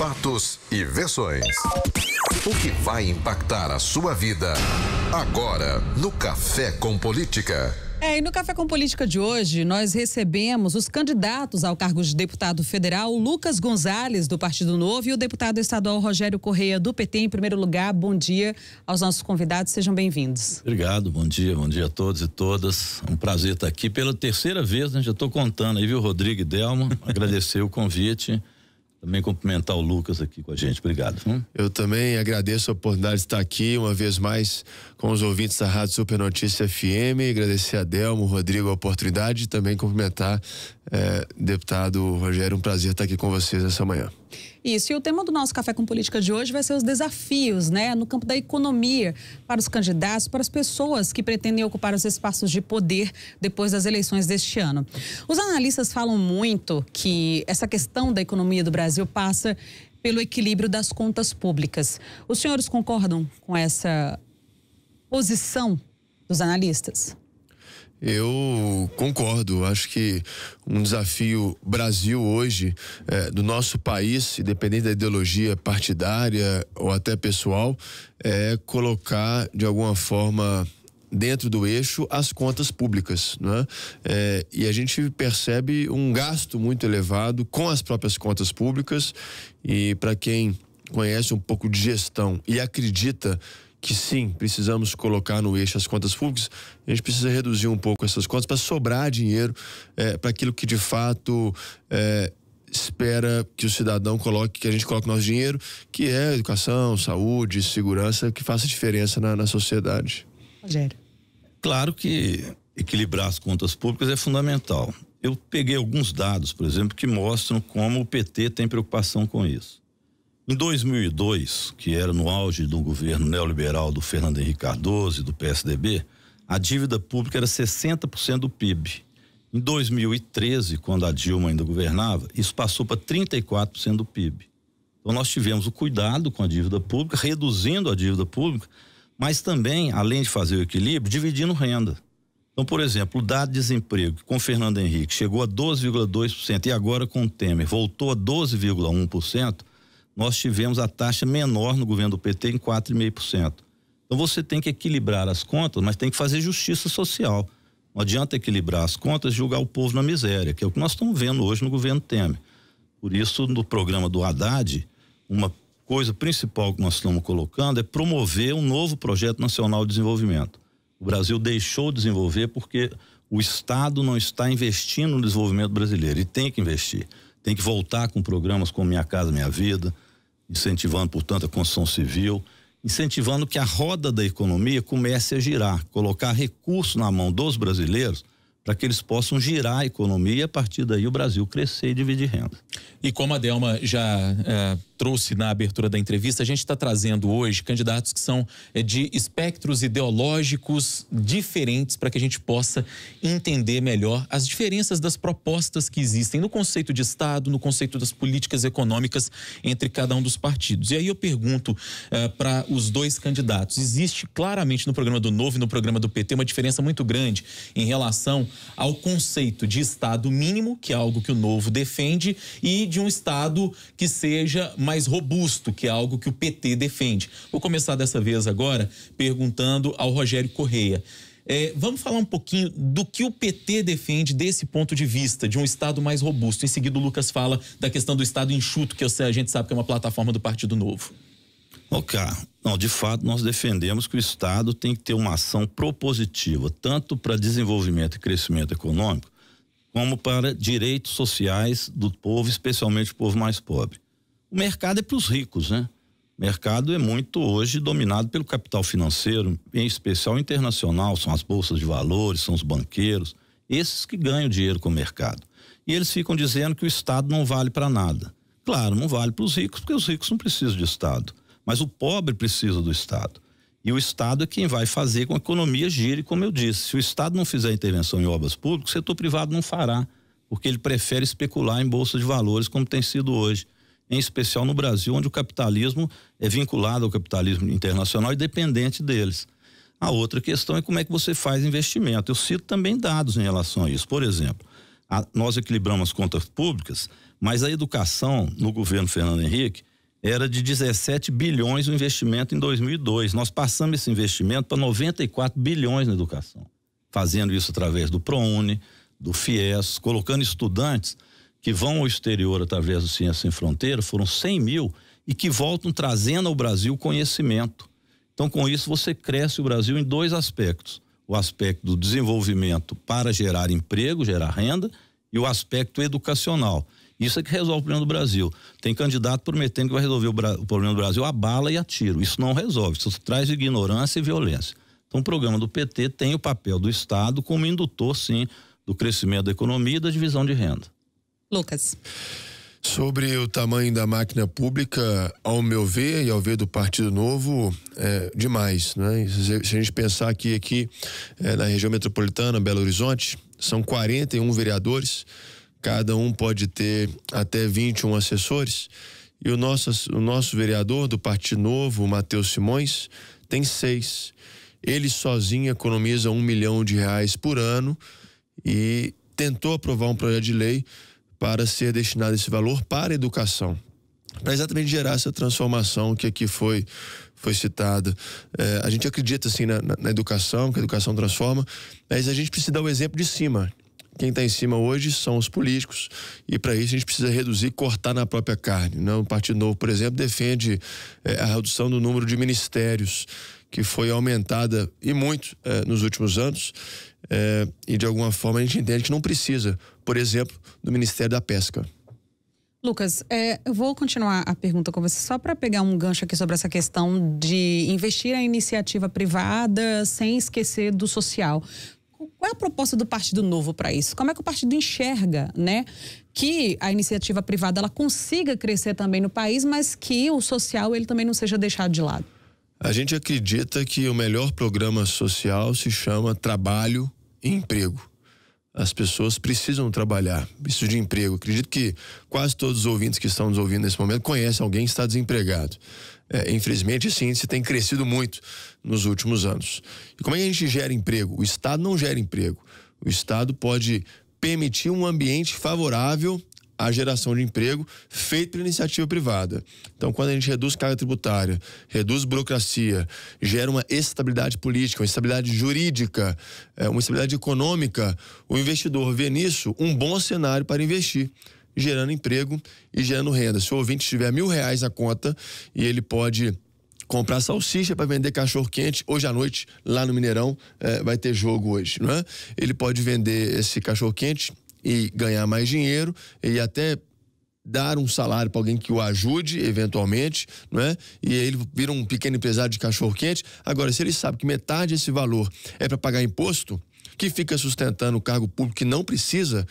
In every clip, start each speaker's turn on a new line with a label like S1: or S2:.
S1: fatos e versões. O que vai impactar a sua vida agora no Café com Política.
S2: É, e no Café com Política de hoje, nós recebemos os candidatos ao cargo de deputado federal, Lucas Gonzalez, do Partido Novo, e o deputado estadual Rogério Correia, do PT. Em primeiro lugar, bom dia aos nossos convidados, sejam bem-vindos.
S3: Obrigado, bom dia, bom dia a todos e todas. Um prazer estar aqui pela terceira vez, né? Já estou contando aí, viu, Rodrigo e Delma? Agradecer o convite. Também cumprimentar
S1: o Lucas aqui com a gente. Obrigado. Hum? Eu também agradeço a oportunidade de estar aqui uma vez mais com os ouvintes da Rádio Super Notícia FM. Agradecer a Delmo, Rodrigo a oportunidade e também cumprimentar é, deputado Rogério. Um prazer estar aqui com vocês essa manhã.
S2: Isso, e o tema do nosso Café com Política de hoje vai ser os desafios, né, no campo da economia, para os candidatos, para as pessoas que pretendem ocupar os espaços de poder depois das eleições deste ano. Os analistas falam muito que essa questão da economia do Brasil passa pelo equilíbrio das contas públicas. Os senhores concordam com essa posição dos analistas?
S1: Eu concordo. Acho que um desafio Brasil hoje é, do nosso país, independente da ideologia partidária ou até pessoal, é colocar de alguma forma dentro do eixo as contas públicas, né? É, e a gente percebe um gasto muito elevado com as próprias contas públicas e para quem conhece um pouco de gestão e acredita que sim, precisamos colocar no eixo as contas públicas, a gente precisa reduzir um pouco essas contas para sobrar dinheiro é, para aquilo que de fato é, espera que o cidadão coloque, que a gente coloque nosso dinheiro, que é educação, saúde, segurança, que faça diferença na, na sociedade.
S2: Rogério.
S3: Claro que equilibrar as contas públicas é fundamental. Eu peguei alguns dados, por exemplo, que mostram como o PT tem preocupação com isso. Em 2002, que era no auge do governo neoliberal do Fernando Henrique Cardoso e do PSDB, a dívida pública era 60% do PIB. Em 2013, quando a Dilma ainda governava, isso passou para 34% do PIB. Então nós tivemos o cuidado com a dívida pública, reduzindo a dívida pública, mas também, além de fazer o equilíbrio, dividindo renda. Então, por exemplo, o dado de desemprego com Fernando Henrique chegou a 12,2% e agora com o Temer voltou a 12,1%, nós tivemos a taxa menor no governo do PT em 4,5%. Então você tem que equilibrar as contas, mas tem que fazer justiça social. Não adianta equilibrar as contas e julgar o povo na miséria, que é o que nós estamos vendo hoje no governo Temer. Por isso, no programa do Haddad, uma coisa principal que nós estamos colocando é promover um novo projeto nacional de desenvolvimento. O Brasil deixou de desenvolver porque o Estado não está investindo no desenvolvimento brasileiro e tem que investir. Tem que voltar com programas como Minha Casa Minha Vida, incentivando, portanto, a construção civil, incentivando que a roda da economia comece a girar, colocar recursos na mão dos brasileiros para que eles possam
S4: girar a economia e a partir daí o Brasil crescer e dividir renda. E como a Delma já é, trouxe na abertura da entrevista, a gente está trazendo hoje candidatos que são é, de espectros ideológicos diferentes para que a gente possa entender melhor as diferenças das propostas que existem no conceito de Estado, no conceito das políticas econômicas entre cada um dos partidos. E aí eu pergunto é, para os dois candidatos: existe claramente no programa do Novo e no programa do PT uma diferença muito grande em relação ao conceito de Estado mínimo, que é algo que o Novo defende, e de um Estado que seja mais mais robusto, que é algo que o PT defende. Vou começar dessa vez agora perguntando ao Rogério Correia. É, vamos falar um pouquinho do que o PT defende desse ponto de vista, de um Estado mais robusto. Em seguida, o Lucas fala da questão do Estado enxuto, que a gente sabe que é uma plataforma do Partido Novo.
S3: Ok. Não, de fato, nós defendemos que o Estado tem que ter uma ação propositiva, tanto para desenvolvimento e crescimento econômico, como para direitos sociais do povo, especialmente o povo mais pobre. O mercado é para os ricos, né? O mercado é muito hoje dominado pelo capital financeiro, em especial internacional, são as bolsas de valores, são os banqueiros, esses que ganham dinheiro com o mercado. E eles ficam dizendo que o Estado não vale para nada. Claro, não vale para os ricos, porque os ricos não precisam de Estado, mas o pobre precisa do Estado. E o Estado é quem vai fazer com que a economia gire, como eu disse. Se o Estado não fizer intervenção em obras públicas, o setor privado não fará, porque ele prefere especular em bolsa de valores, como tem sido hoje em especial no Brasil, onde o capitalismo é vinculado ao capitalismo internacional e dependente deles. A outra questão é como é que você faz investimento. Eu cito também dados em relação a isso. Por exemplo, a, nós equilibramos as contas públicas, mas a educação no governo Fernando Henrique era de 17 bilhões o investimento em 2002. Nós passamos esse investimento para 94 bilhões na educação, fazendo isso através do ProUni, do FIES, colocando estudantes que vão ao exterior através do Ciência Sem Fronteira, foram 100 mil, e que voltam trazendo ao Brasil conhecimento. Então, com isso, você cresce o Brasil em dois aspectos: o aspecto do desenvolvimento para gerar emprego, gerar renda, e o aspecto educacional. Isso é que resolve o problema do Brasil. Tem candidato prometendo que vai resolver o, o problema do Brasil a bala e a tiro. Isso não resolve, isso traz ignorância e violência. Então, o programa do PT tem o papel do Estado como indutor, sim, do crescimento da
S1: economia e da divisão de renda. Lucas. Sobre o tamanho da máquina pública, ao meu ver e ao ver do Partido Novo, é demais. Né? Se a gente pensar que aqui é, na região metropolitana, Belo Horizonte, são 41 vereadores, cada um pode ter até 21 assessores. E o nosso, o nosso vereador do Partido Novo, Matheus Simões, tem seis. Ele sozinho economiza um milhão de reais por ano e tentou aprovar um projeto de lei para ser destinado esse valor para educação, para exatamente gerar essa transformação que aqui foi foi citada. É, a gente acredita assim na, na, educação, que a educação transforma, mas a gente precisa dar o exemplo de cima. Quem está em cima hoje são os políticos e para isso a gente precisa reduzir, cortar na própria carne. Né? O Partido Novo, por exemplo, defende é, a redução do número de ministérios que foi aumentada e muito é, nos últimos anos é, e de alguma forma a gente entende que não precisa, por exemplo, do Ministério da Pesca.
S2: Lucas, é, eu vou continuar a pergunta com você só para pegar um gancho aqui sobre essa questão de investir a iniciativa privada sem esquecer do social. Qual é a proposta do Partido Novo para isso? Como é que o partido enxerga, né, que a iniciativa privada ela consiga crescer também no país, mas que o social ele também não seja deixado de lado?
S1: A gente acredita que o melhor programa social se chama trabalho emprego. As pessoas precisam trabalhar, precisam de emprego. Acredito que quase todos os ouvintes que estão nos ouvindo nesse momento conhecem alguém que está desempregado. É, infelizmente, esse índice tem crescido muito nos últimos anos. E como é que a gente gera emprego? O Estado não gera emprego. O Estado pode permitir um ambiente favorável a geração de emprego feito pela iniciativa privada. Então, quando a gente reduz carga tributária, reduz burocracia, gera uma estabilidade política, uma estabilidade jurídica, é, uma estabilidade econômica, o investidor vê nisso um bom cenário para investir gerando emprego e gerando renda. Se o ouvinte tiver mil reais na conta e ele pode comprar salsicha para vender cachorro quente hoje à noite lá no Mineirão é, vai ter jogo hoje, não é? Ele pode vender esse cachorro quente e ganhar mais dinheiro e até dar um salário para alguém que o ajude, eventualmente, não é? E aí ele vira um pequeno empresário de cachorro-quente. Agora, se ele sabe que metade desse valor é para pagar imposto, que fica sustentando o cargo público que não precisa,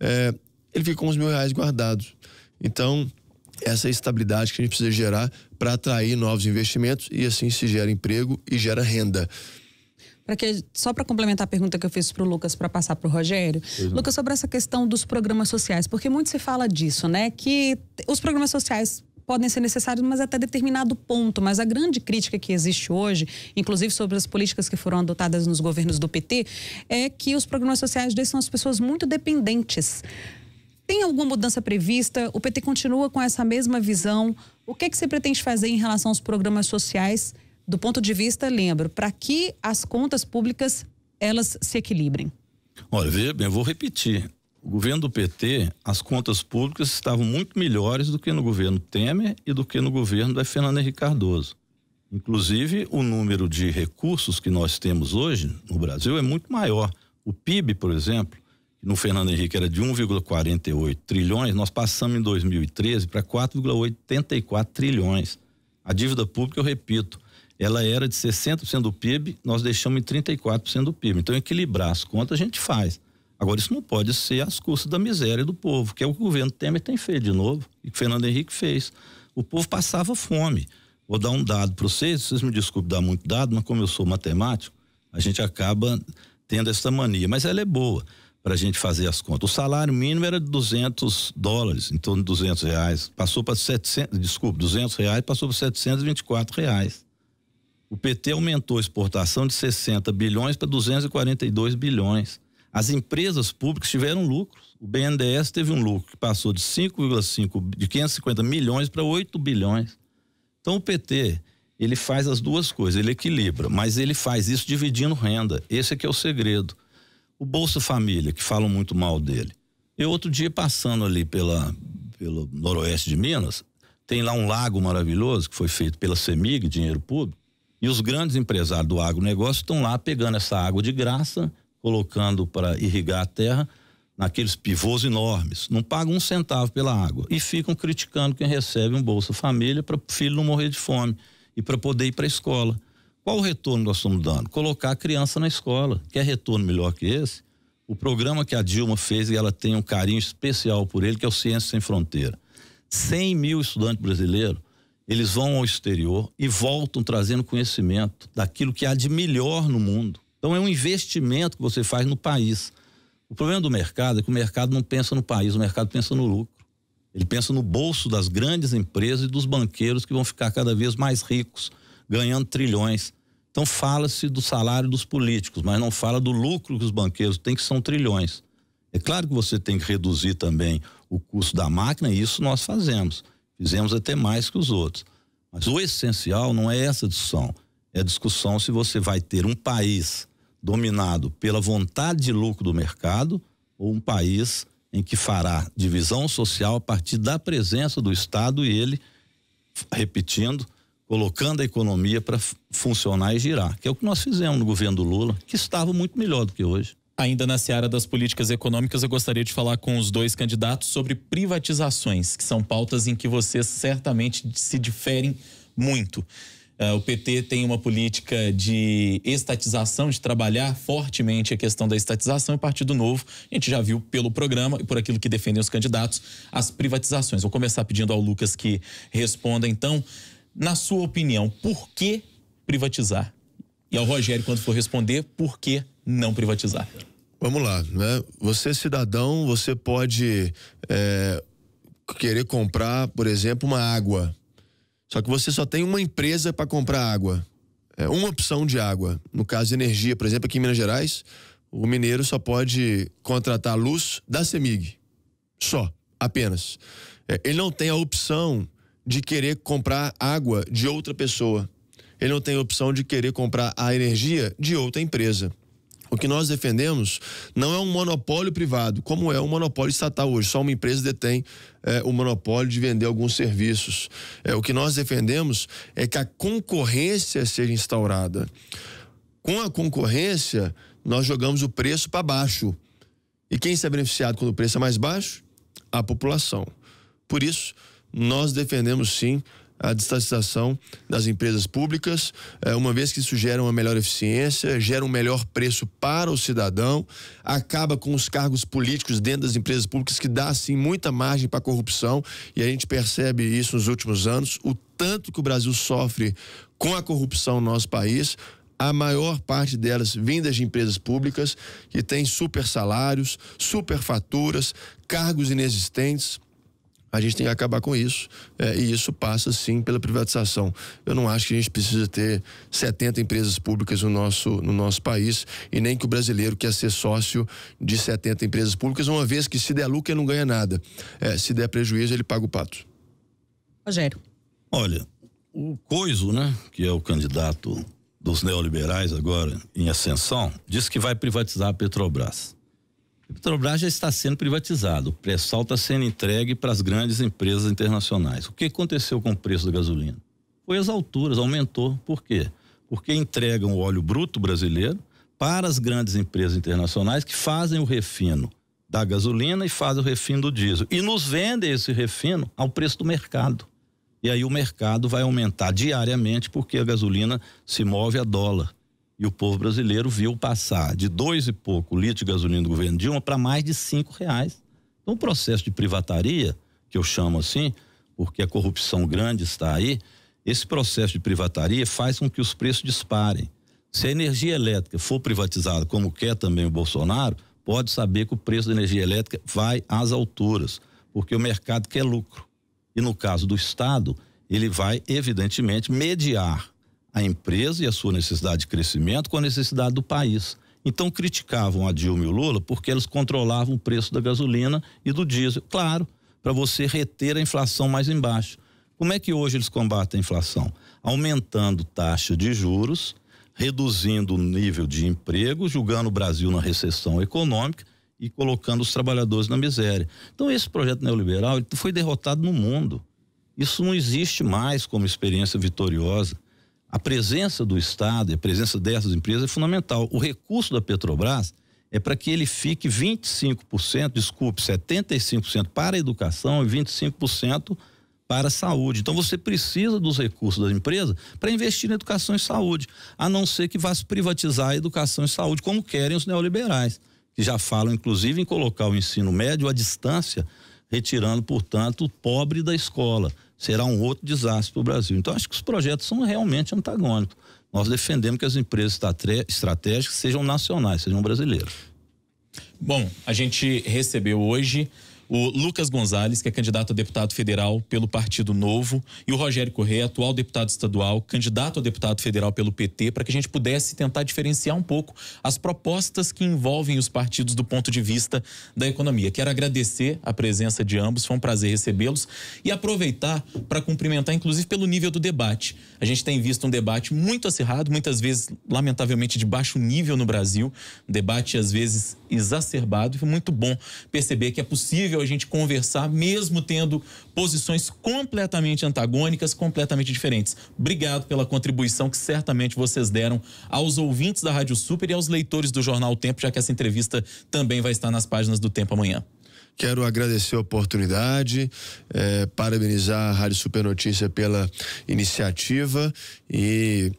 S1: é, ele fica com uns mil reais guardados. Então, essa é a estabilidade que a gente precisa gerar para atrair novos investimentos e assim se gera emprego e gera renda
S2: que só para complementar a pergunta que eu fiz para o Lucas para passar para o Rogério, Lucas sobre essa questão dos programas sociais, porque muito se fala disso, né? Que os programas sociais podem ser necessários, mas até determinado ponto. Mas a grande crítica que existe hoje, inclusive sobre as políticas que foram adotadas nos governos do PT, é que os programas sociais deixam as pessoas muito dependentes. Tem alguma mudança prevista? O PT continua com essa mesma visão? O que, é que você pretende fazer em relação aos programas sociais do ponto de vista, lembro, para que as contas públicas elas se equilibrem?
S3: Olha, veja bem, eu vou repetir. O governo do PT, as contas públicas estavam muito melhores do que no governo Temer e do que no governo da Fernando Henrique Cardoso. Inclusive, o número de recursos que nós temos hoje no Brasil é muito maior. O PIB, por exemplo, no Fernando Henrique era de 1,48 trilhões, nós passamos em 2013 para 4,84 trilhões. A dívida pública, eu repito, ela era de 60% do PIB, nós deixamos em 34% do PIB. Então, equilibrar as contas a gente faz. Agora, isso não pode ser às custas da miséria do povo, que é o que o governo Temer tem feito de novo, e que o Fernando Henrique fez. O povo passava fome. Vou dar um dado para vocês, vocês me desculpem dar muito dado, mas como eu sou matemático, a gente acaba tendo essa mania, mas ela é boa para a gente fazer as contas. O salário mínimo era de 200 dólares, em torno de 200 reais, passou para 700, desculpe 200 reais, passou para 724 reais. O PT aumentou a exportação de 60 bilhões para 242 bilhões. As empresas públicas tiveram lucros. O BNDES teve um lucro que passou de 5,5 de 550 milhões para 8 bilhões. Então o PT, ele faz as duas coisas, ele equilibra, mas ele faz isso dividindo renda. Esse é que é o segredo. O Bolsa Família, que falam muito mal dele. Eu outro dia passando ali pela pelo noroeste de Minas, tem lá um lago maravilhoso que foi feito pela CEMIG, dinheiro público. E os grandes empresários do agronegócio estão lá pegando essa água de graça, colocando para irrigar a terra naqueles pivôs enormes. Não pagam um centavo pela água e ficam criticando quem recebe um Bolsa Família para o filho não morrer de fome e para poder ir para a escola. Qual o retorno nós estamos dando? Colocar a criança na escola. Quer retorno melhor que esse? O programa que a Dilma fez e ela tem um carinho especial por ele, que é o Ciência Sem Fronteira. 100 mil estudantes brasileiros eles vão ao exterior e voltam trazendo conhecimento daquilo que há de melhor no mundo. Então é um investimento que você faz no país. O problema do mercado é que o mercado não pensa no país, o mercado pensa no lucro. Ele pensa no bolso das grandes empresas e dos banqueiros que vão ficar cada vez mais ricos, ganhando trilhões. Então fala-se do salário dos políticos, mas não fala do lucro que os banqueiros têm, que são trilhões. É claro que você tem que reduzir também o custo da máquina, e isso nós fazemos. Fizemos até mais que os outros. Mas o essencial não é essa discussão. É a discussão se você vai ter um país dominado pela vontade de lucro do mercado ou um país em que fará divisão social a partir da presença do Estado e ele, repetindo, colocando a economia para funcionar e girar, que é o que nós
S4: fizemos no governo do Lula, que estava muito melhor do que hoje. Ainda na seara das políticas econômicas, eu gostaria de falar com os dois candidatos sobre privatizações, que são pautas em que vocês certamente se diferem muito. Uh, o PT tem uma política de estatização, de trabalhar fortemente a questão da estatização e o Partido Novo, a gente já viu pelo programa e por aquilo que defendem os candidatos, as privatizações. Vou começar pedindo ao Lucas que responda, então, na sua opinião, por que privatizar? E ao Rogério, quando for responder, por que não privatizar.
S1: Vamos lá, né? Você, cidadão, você pode é, querer comprar, por exemplo, uma água. Só que você só tem uma empresa para comprar água. É uma opção de água. No caso, energia, por exemplo, aqui em Minas Gerais, o mineiro só pode contratar luz da CEMIG. Só, apenas. É, ele não tem a opção de querer comprar água de outra pessoa. Ele não tem a opção de querer comprar a energia de outra empresa. O que nós defendemos não é um monopólio privado, como é um monopólio estatal hoje. Só uma empresa detém é, o monopólio de vender alguns serviços. É, o que nós defendemos é que a concorrência seja instaurada. Com a concorrência, nós jogamos o preço para baixo. E quem se é beneficiado quando o preço é mais baixo? A população. Por isso, nós defendemos sim a destatização das empresas públicas, é, uma vez que isso gera uma melhor eficiência, gera um melhor preço para o cidadão, acaba com os cargos políticos dentro das empresas públicas, que dá, muita margem para corrupção, e a gente percebe isso nos últimos anos, o tanto que o Brasil sofre com a corrupção no nosso país, a maior parte delas vindas de empresas públicas que têm super salários, super faturas, cargos inexistentes, a gente tem que acabar com isso é, e isso passa sim pela privatização. Eu não acho que a gente precisa ter 70 empresas públicas no nosso, no nosso país e nem que o brasileiro quer é ser sócio de 70 empresas públicas, uma vez que se der lucro ele não ganha nada. É, se der prejuízo, ele paga o pato. Rogério. Olha, o Coiso, né, que é o candidato dos neoliberais
S3: agora em ascensão, disse que vai privatizar a Petrobras. Petrobras já está sendo privatizado. O pré-sal está sendo entregue para as grandes empresas internacionais. O que aconteceu com o preço da gasolina? Foi as alturas, aumentou. Por quê? Porque entregam o óleo bruto brasileiro para as grandes empresas internacionais que fazem o refino da gasolina e fazem o refino do diesel. E nos vendem esse refino ao preço do mercado. E aí o mercado vai aumentar diariamente porque a gasolina se move a dólar. E o povo brasileiro viu passar de dois e pouco litros litro de gasolina do governo Dilma para mais de cinco reais. Então, o processo de privataria, que eu chamo assim, porque a corrupção grande está aí, esse processo de privataria faz com que os preços disparem. Se a energia elétrica for privatizada, como quer também o Bolsonaro, pode saber que o preço da energia elétrica vai às alturas, porque o mercado quer lucro. E no caso do Estado, ele vai, evidentemente, mediar a empresa e a sua necessidade de crescimento com a necessidade do país. Então criticavam a Dilma e o Lula porque eles controlavam o preço da gasolina e do diesel. Claro, para você reter a inflação mais embaixo. Como é que hoje eles combatem a inflação? Aumentando taxa de juros, reduzindo o nível de emprego, julgando o Brasil na recessão econômica e colocando os trabalhadores na miséria. Então esse projeto neoliberal foi derrotado no mundo. Isso não existe mais como experiência vitoriosa. A presença do Estado e a presença dessas empresas é fundamental. O recurso da Petrobras é para que ele fique 25%, desculpe, 75% para a educação e 25% para a saúde. Então você precisa dos recursos das empresas para investir em educação e saúde, a não ser que vá se privatizar a educação e saúde, como querem os neoliberais, que já falam, inclusive, em colocar o ensino médio à distância, retirando, portanto, o pobre da escola, será um outro desastre para o Brasil. Então, acho que os projetos são realmente antagônicos. Nós defendemos que as empresas estratégicas sejam nacionais, sejam brasileiras.
S4: Bom, a gente recebeu hoje o Lucas Gonzalez, que é candidato a deputado federal pelo Partido Novo, e o Rogério Correia, atual deputado estadual, candidato a deputado federal pelo PT, para que a gente pudesse tentar diferenciar um pouco as propostas que envolvem os partidos do ponto de vista da economia. Quero agradecer a presença de ambos, foi um prazer recebê-los e aproveitar para cumprimentar, inclusive, pelo nível do debate. A gente tem visto um debate muito acirrado, muitas vezes, lamentavelmente, de baixo nível no Brasil, um debate às vezes exacerbado, e foi muito bom perceber que é possível possível a gente conversar, mesmo tendo posições completamente antagônicas, completamente diferentes. Obrigado pela contribuição que certamente vocês deram aos ouvintes da Rádio Super e aos leitores do Jornal o Tempo, já que essa entrevista também vai estar nas páginas do Tempo amanhã.
S1: Quero agradecer a oportunidade, é, parabenizar a Rádio Super Notícia pela iniciativa e,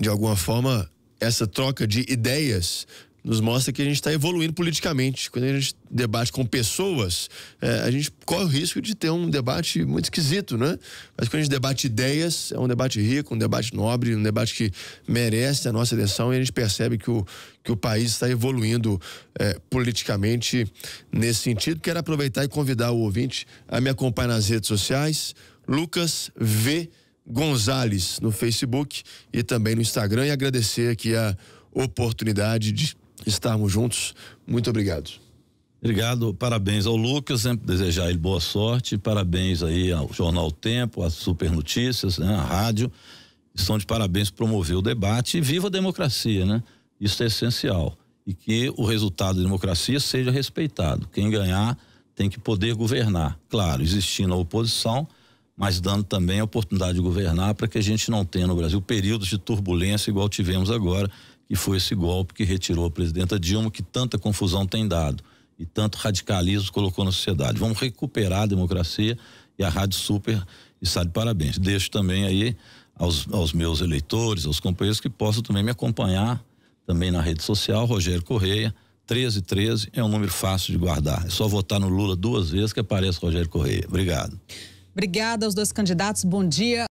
S1: de alguma forma, essa troca de ideias nos mostra que a gente está evoluindo politicamente. Quando a gente debate com pessoas, é, a gente corre o risco de ter um debate muito esquisito, né? Mas quando a gente debate ideias, é um debate rico, um debate nobre, um debate que merece a nossa atenção e a gente percebe que o, que o país está evoluindo é, politicamente nesse sentido. Quero aproveitar e convidar o ouvinte a me acompanhar nas redes sociais. Lucas V. Gonzales no Facebook e também no Instagram e agradecer aqui a oportunidade de estarmos juntos. Muito obrigado. Obrigado,
S3: parabéns ao Lucas, sempre né? desejar ele boa sorte, parabéns aí ao Jornal Tempo, às Super Notícias, né, à rádio. São de parabéns promover o debate e viva a democracia, né? Isso é essencial. E que o resultado da democracia seja respeitado. Quem ganhar tem que poder governar. Claro, existindo a oposição, mas dando também a oportunidade de governar para que a gente não tenha no Brasil períodos de turbulência igual tivemos agora, que foi esse golpe que retirou a presidenta Dilma, que tanta confusão tem dado e tanto radicalismo colocou na sociedade. Vamos recuperar a democracia e a Rádio Super está de parabéns. Deixo também aí aos, aos meus eleitores, aos companheiros que possam também me acompanhar também na rede social, Rogério Correia, 1313 é um número fácil de guardar. É só
S1: votar no Lula duas vezes que aparece Rogério Correia. Obrigado.
S2: Obrigada aos dois candidatos. Bom dia.